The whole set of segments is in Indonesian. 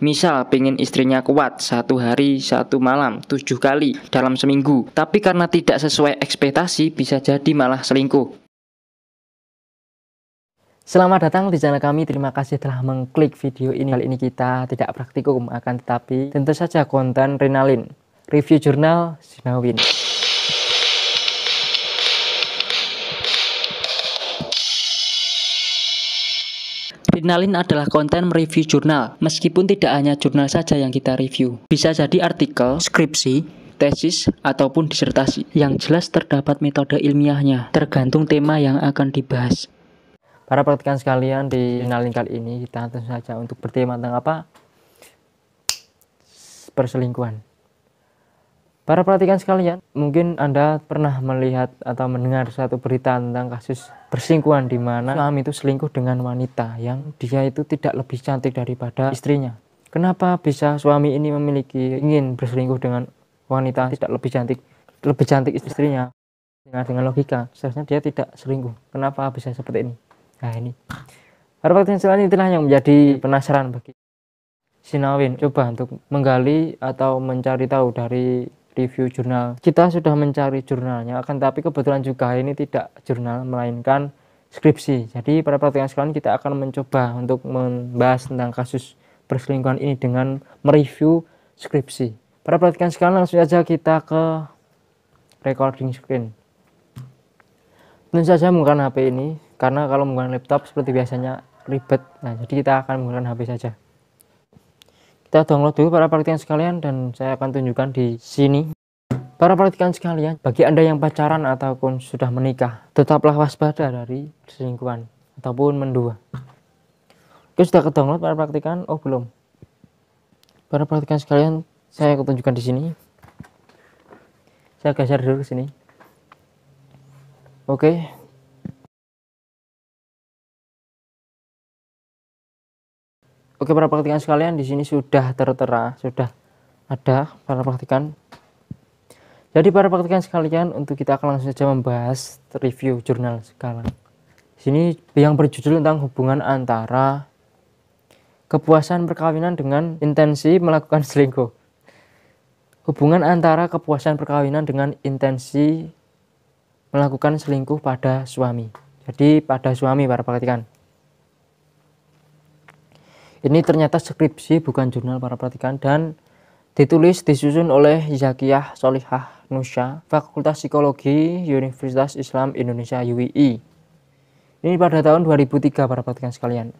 Misal pengen istrinya kuat satu hari satu malam tujuh kali dalam seminggu, tapi karena tidak sesuai ekspektasi bisa jadi malah selingkuh. Selamat datang di channel kami. Terima kasih telah mengklik video ini. Kali ini kita tidak praktikum akan tetapi tentu saja konten Rinalin. Review jurnal Sinawin. Adrenalin adalah konten mereview jurnal, meskipun tidak hanya jurnal saja yang kita review. Bisa jadi artikel, skripsi, tesis, ataupun disertasi. Yang jelas terdapat metode ilmiahnya, tergantung tema yang akan dibahas. Para perhatikan sekalian di Adrenalin kali ini, kita tentu saja untuk bertema tentang apa? Perselingkuhan. Para perhatikan sekalian, mungkin Anda pernah melihat atau mendengar suatu berita tentang kasus persingkuhan di mana suami itu selingkuh dengan wanita yang dia itu tidak lebih cantik daripada istrinya. Kenapa bisa suami ini memiliki ingin berselingkuh dengan wanita tidak lebih cantik lebih cantik istrinya? dengan dengan logika, seharusnya dia tidak selingkuh. Kenapa bisa seperti ini? Nah, ini. Para perhatikan sekalian itulah yang menjadi penasaran bagi Sinawin coba untuk menggali atau mencari tahu dari review jurnal. Kita sudah mencari jurnalnya, akan tapi kebetulan juga ini tidak jurnal melainkan skripsi. Jadi pada pertemuan sekarang kita akan mencoba untuk membahas tentang kasus perselingkuhan ini dengan mereview skripsi. Pada perhatikan sekarang langsung saja kita ke recording screen. Tentu saja menggunakan HP ini karena kalau menggunakan laptop seperti biasanya ribet. Nah, jadi kita akan menggunakan HP saja kita download dulu para praktikan sekalian dan saya akan tunjukkan di sini para praktikan sekalian bagi anda yang pacaran ataupun sudah menikah tetaplah waspada dari perselingkuhan ataupun mendua oke sudah ke download para praktikan oh belum para praktikan sekalian saya akan tunjukkan di sini saya geser dulu ke sini oke Oke para praktikan sekalian di sini sudah tertera sudah ada para praktikan. Jadi para praktikan sekalian untuk kita akan langsung saja membahas review jurnal sekarang. Di sini yang berjudul tentang hubungan antara kepuasan perkawinan dengan intensi melakukan selingkuh. Hubungan antara kepuasan perkawinan dengan intensi melakukan selingkuh pada suami. Jadi pada suami para perhatikan. Ini ternyata skripsi bukan jurnal para perhatikan dan ditulis disusun oleh Zakiyah Solihah Nusya, Fakultas Psikologi Universitas Islam Indonesia UII. Ini pada tahun 2003 para perhatikan sekalian.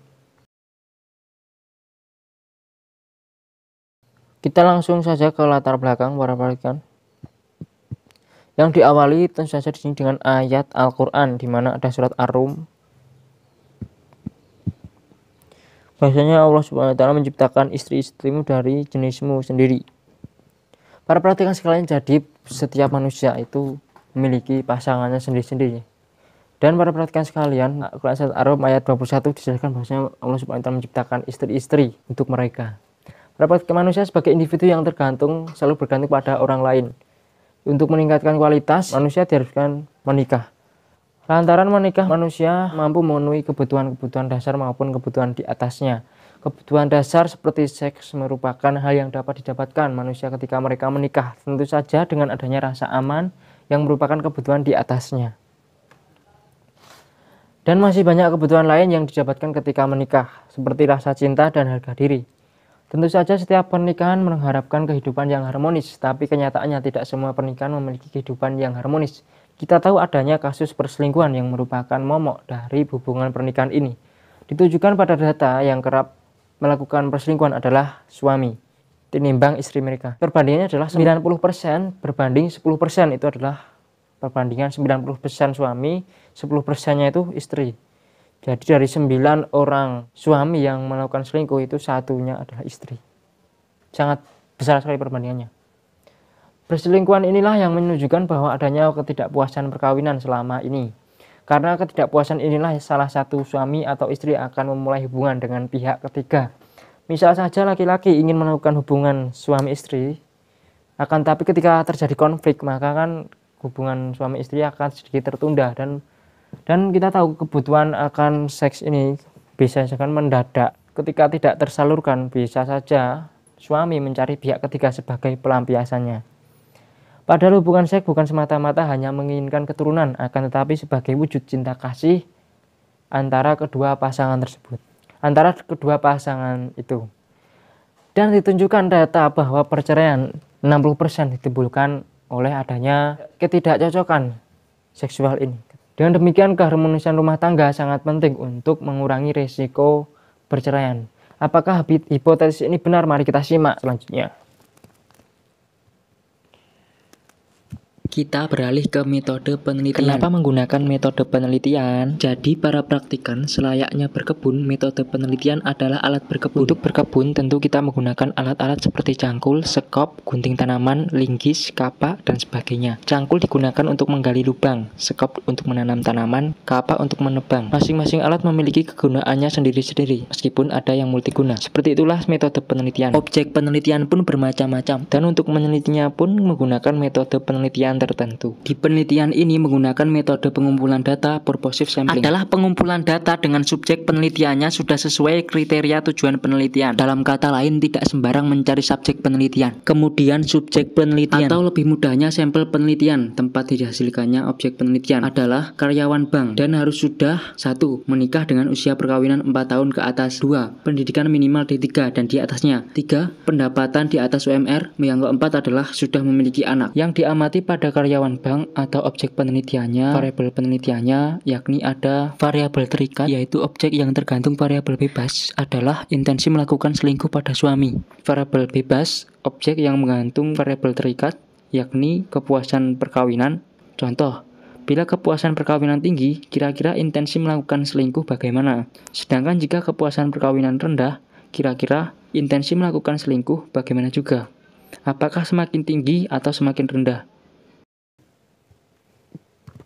Kita langsung saja ke latar belakang para perhatikan. Yang diawali tentu saja di sini dengan ayat Al-Qur'an di mana ada surat Ar-Rum Bahasanya Allah Subhanahu wa taala menciptakan istri-istrimu dari jenismu sendiri. Para perhatikan sekalian jadi setiap manusia itu memiliki pasangannya sendiri-sendiri. Dan para perhatikan sekalian, Quran surat Arab ayat 21 dijelaskan bahwasanya Allah Subhanahu wa taala menciptakan istri-istri untuk mereka. Para perhatikan manusia sebagai individu yang tergantung selalu bergantung pada orang lain. Untuk meningkatkan kualitas, manusia diharuskan menikah. Lantaran menikah manusia mampu memenuhi kebutuhan-kebutuhan dasar maupun kebutuhan di atasnya. Kebutuhan dasar seperti seks merupakan hal yang dapat didapatkan manusia ketika mereka menikah, tentu saja dengan adanya rasa aman yang merupakan kebutuhan di atasnya. Dan masih banyak kebutuhan lain yang didapatkan ketika menikah, seperti rasa cinta dan harga diri. Tentu saja setiap pernikahan mengharapkan kehidupan yang harmonis, tapi kenyataannya tidak semua pernikahan memiliki kehidupan yang harmonis. Kita tahu adanya kasus perselingkuhan yang merupakan momok dari hubungan pernikahan ini. Ditujukan pada data yang kerap melakukan perselingkuhan adalah suami tinimbang istri mereka. Perbandingannya adalah 90% berbanding 10% itu adalah perbandingan 90% suami, 10%-nya itu istri. Jadi dari 9 orang suami yang melakukan selingkuh itu satunya adalah istri. Sangat besar sekali perbandingannya. Perselingkuhan inilah yang menunjukkan bahwa adanya ketidakpuasan perkawinan selama ini. Karena ketidakpuasan inilah salah satu suami atau istri akan memulai hubungan dengan pihak ketiga. Misal saja laki-laki ingin melakukan hubungan suami istri, akan tapi ketika terjadi konflik maka kan hubungan suami istri akan sedikit tertunda dan dan kita tahu kebutuhan akan seks ini bisa saja kan mendadak ketika tidak tersalurkan bisa saja suami mencari pihak ketiga sebagai pelampiasannya. Padahal hubungan seks bukan semata-mata hanya menginginkan keturunan, akan tetapi sebagai wujud cinta kasih antara kedua pasangan tersebut. Antara kedua pasangan itu. Dan ditunjukkan data bahwa perceraian 60% ditimbulkan oleh adanya ketidakcocokan seksual ini. Dengan demikian keharmonisan rumah tangga sangat penting untuk mengurangi resiko perceraian. Apakah hipotesis ini benar? Mari kita simak selanjutnya. kita beralih ke metode penelitian. Kenapa menggunakan metode penelitian? Jadi para praktikan selayaknya berkebun, metode penelitian adalah alat berkebun. Untuk berkebun tentu kita menggunakan alat-alat seperti cangkul, sekop, gunting tanaman, linggis, kapak, dan sebagainya. Cangkul digunakan untuk menggali lubang, sekop untuk menanam tanaman, kapak untuk menebang. Masing-masing alat memiliki kegunaannya sendiri-sendiri, meskipun ada yang multiguna. Seperti itulah metode penelitian. Objek penelitian pun bermacam-macam, dan untuk menelitinya pun menggunakan metode penelitian tersebut tertentu. Di penelitian ini menggunakan metode pengumpulan data purposive sampling adalah pengumpulan data dengan subjek penelitiannya sudah sesuai kriteria tujuan penelitian. Dalam kata lain tidak sembarang mencari subjek penelitian, kemudian subjek penelitian atau lebih mudahnya sampel penelitian tempat dihasilkannya objek penelitian adalah karyawan bank dan harus sudah satu menikah dengan usia perkawinan 4 tahun ke atas, dua pendidikan minimal D3 dan di atasnya, tiga pendapatan di atas UMR, yang keempat adalah sudah memiliki anak. Yang diamati pada karyawan bank atau objek penelitiannya, variabel penelitiannya, yakni ada variabel terikat, yaitu objek yang tergantung variabel bebas adalah intensi melakukan selingkuh pada suami. Variabel bebas, objek yang menggantung variabel terikat, yakni kepuasan perkawinan. Contoh, Bila kepuasan perkawinan tinggi, kira-kira intensi melakukan selingkuh bagaimana? Sedangkan jika kepuasan perkawinan rendah, kira-kira intensi melakukan selingkuh bagaimana juga? Apakah semakin tinggi atau semakin rendah?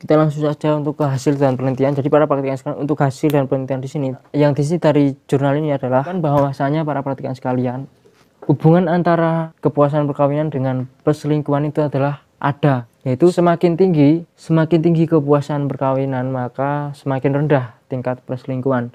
kita langsung saja untuk ke hasil dan penelitian. Jadi para praktikan sekalian untuk hasil dan penelitian di sini yang di sini dari jurnal ini adalah kan bahwasanya para praktikan sekalian hubungan antara kepuasan perkawinan dengan perselingkuhan itu adalah ada yaitu semakin tinggi semakin tinggi kepuasan perkawinan maka semakin rendah tingkat perselingkuhan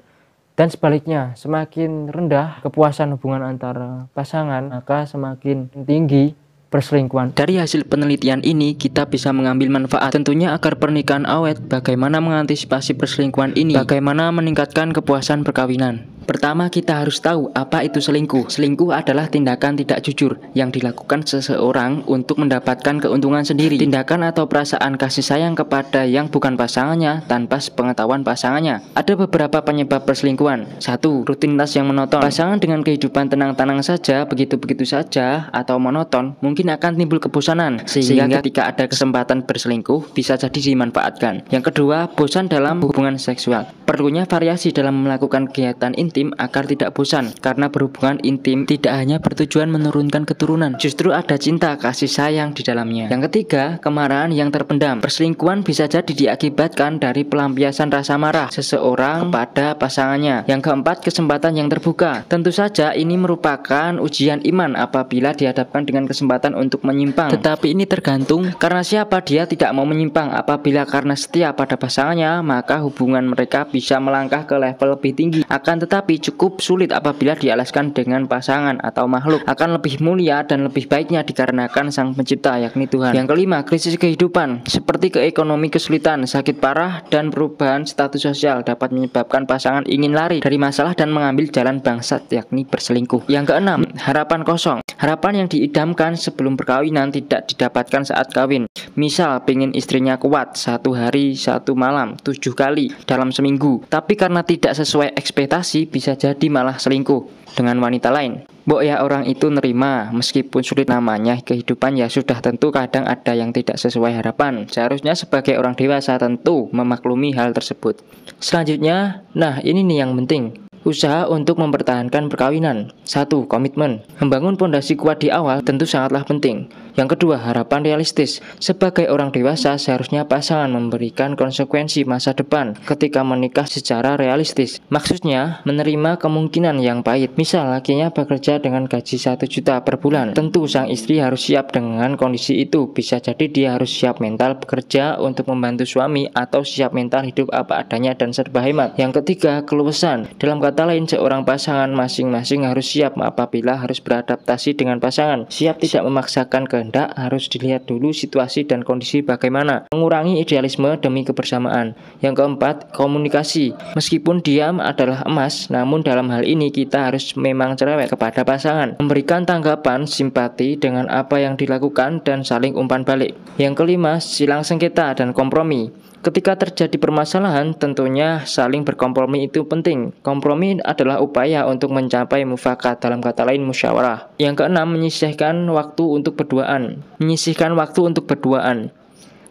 dan sebaliknya semakin rendah kepuasan hubungan antara pasangan maka semakin tinggi perselingkuhan. Dari hasil penelitian ini, kita bisa mengambil manfaat tentunya agar pernikahan awet, bagaimana mengantisipasi perselingkuhan ini, bagaimana meningkatkan kepuasan perkawinan. Pertama, kita harus tahu apa itu selingkuh. Selingkuh adalah tindakan tidak jujur yang dilakukan seseorang untuk mendapatkan keuntungan sendiri. Tindakan atau perasaan kasih sayang kepada yang bukan pasangannya tanpa sepengetahuan pasangannya. Ada beberapa penyebab perselingkuhan. Satu, rutinitas yang monoton. Pasangan dengan kehidupan tenang-tenang saja, begitu-begitu saja, atau monoton, mungkin akan timbul kebosanan. Sehingga, sehingga ketika ada kesempatan berselingkuh, bisa jadi dimanfaatkan. Yang kedua, bosan dalam hubungan seksual. Perlunya variasi dalam melakukan kegiatan inti intim agar tidak bosan karena berhubungan intim tidak hanya bertujuan menurunkan keturunan, justru ada cinta kasih sayang di dalamnya. Yang ketiga, kemarahan yang terpendam. Perselingkuhan bisa jadi diakibatkan dari pelampiasan rasa marah seseorang kepada pasangannya. Yang keempat, kesempatan yang terbuka. Tentu saja ini merupakan ujian iman apabila dihadapkan dengan kesempatan untuk menyimpang. Tetapi ini tergantung karena siapa dia tidak mau menyimpang. Apabila karena setia pada pasangannya, maka hubungan mereka bisa melangkah ke level lebih tinggi. Akan tetapi tapi cukup sulit apabila dialaskan dengan pasangan atau makhluk. Akan lebih mulia dan lebih baiknya dikarenakan Sang Pencipta yakni Tuhan. Yang kelima, krisis kehidupan seperti keekonomi kesulitan, sakit parah dan perubahan status sosial dapat menyebabkan pasangan ingin lari dari masalah dan mengambil jalan bangsat yakni berselingkuh. Yang keenam, harapan kosong. Harapan yang diidamkan sebelum perkawinan tidak didapatkan saat kawin. Misal, pengen istrinya kuat satu hari satu malam tujuh kali dalam seminggu, tapi karena tidak sesuai ekspektasi, bisa jadi malah selingkuh dengan wanita lain. Mbok ya orang itu nerima, meskipun sulit namanya kehidupan ya sudah tentu kadang ada yang tidak sesuai harapan. Seharusnya sebagai orang dewasa tentu memaklumi hal tersebut. Selanjutnya, nah ini nih yang penting. Usaha untuk mempertahankan perkawinan. satu Komitmen. Membangun pondasi kuat di awal tentu sangatlah penting. Yang kedua, harapan realistis. Sebagai orang dewasa, seharusnya pasangan memberikan konsekuensi masa depan ketika menikah secara realistis. Maksudnya, menerima kemungkinan yang pahit. Misal, lakinya bekerja dengan gaji 1 juta per bulan. Tentu sang istri harus siap dengan kondisi itu. Bisa jadi dia harus siap mental bekerja untuk membantu suami atau siap mental hidup apa adanya dan serba hemat. Yang ketiga, keluasan. Dalam kata lain, seorang pasangan masing-masing harus siap apabila harus beradaptasi dengan pasangan. Siap tidak memaksakan ke kehendak harus dilihat dulu situasi dan kondisi bagaimana. Mengurangi idealisme demi kebersamaan. Yang keempat, komunikasi. Meskipun diam adalah emas, namun dalam hal ini kita harus memang cerewet kepada pasangan. Memberikan tanggapan simpati dengan apa yang dilakukan dan saling umpan balik. Yang kelima, silang sengketa dan kompromi. Ketika terjadi permasalahan, tentunya saling berkompromi itu penting. Kompromi adalah upaya untuk mencapai mufakat dalam kata lain musyawarah. Yang keenam, menyisihkan waktu untuk berdua berduaan, menyisihkan waktu untuk berduaan.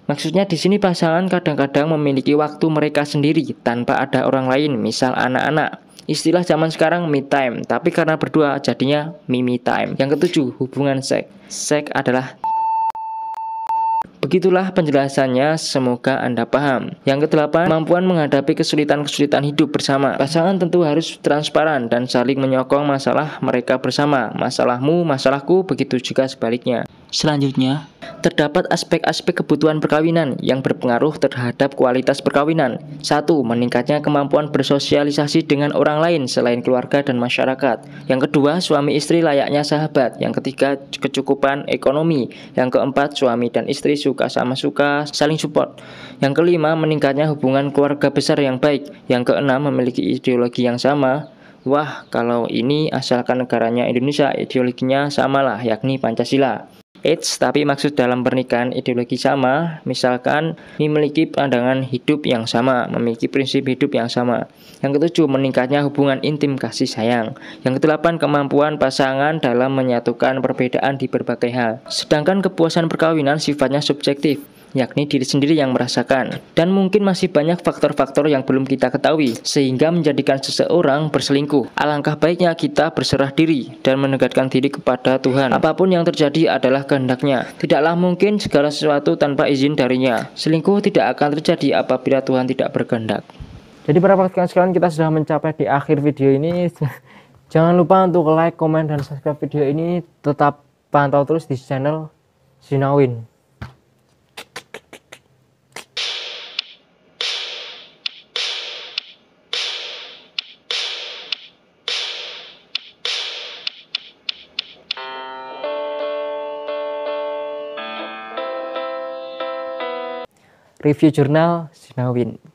Maksudnya di sini pasangan kadang-kadang memiliki waktu mereka sendiri tanpa ada orang lain, misal anak-anak. Istilah zaman sekarang me time, tapi karena berdua jadinya mimi time. Yang ketujuh, hubungan seks. Seks adalah Begitulah penjelasannya, semoga Anda paham. Yang kedelapan, kemampuan menghadapi kesulitan-kesulitan hidup bersama. Pasangan tentu harus transparan dan saling menyokong masalah mereka bersama. Masalahmu, masalahku, begitu juga sebaliknya. Selanjutnya, terdapat aspek-aspek kebutuhan perkawinan yang berpengaruh terhadap kualitas perkawinan. Satu, meningkatnya kemampuan bersosialisasi dengan orang lain selain keluarga dan masyarakat. Yang kedua, suami istri layaknya sahabat. Yang ketiga, kecukupan ekonomi. Yang keempat, suami dan istri suka sama suka, saling support. Yang kelima, meningkatnya hubungan keluarga besar yang baik. Yang keenam, memiliki ideologi yang sama. Wah, kalau ini asalkan negaranya Indonesia, ideologinya samalah, yakni Pancasila. AIDS tapi maksud dalam pernikahan ideologi sama misalkan memiliki pandangan hidup yang sama memiliki prinsip hidup yang sama yang ketujuh meningkatnya hubungan intim kasih sayang yang kedelapan kemampuan pasangan dalam menyatukan perbedaan di berbagai hal sedangkan kepuasan perkawinan sifatnya subjektif yakni diri sendiri yang merasakan. Dan mungkin masih banyak faktor-faktor yang belum kita ketahui, sehingga menjadikan seseorang berselingkuh. Alangkah baiknya kita berserah diri dan menegakkan diri kepada Tuhan. Apapun yang terjadi adalah kehendaknya. Tidaklah mungkin segala sesuatu tanpa izin darinya. Selingkuh tidak akan terjadi apabila Tuhan tidak berkehendak. Jadi para praktikan sekalian kita sudah mencapai di akhir video ini. Jangan lupa untuk like, komen, dan subscribe video ini. Tetap pantau terus di channel Sinawin. Review Jurnal Sinawin.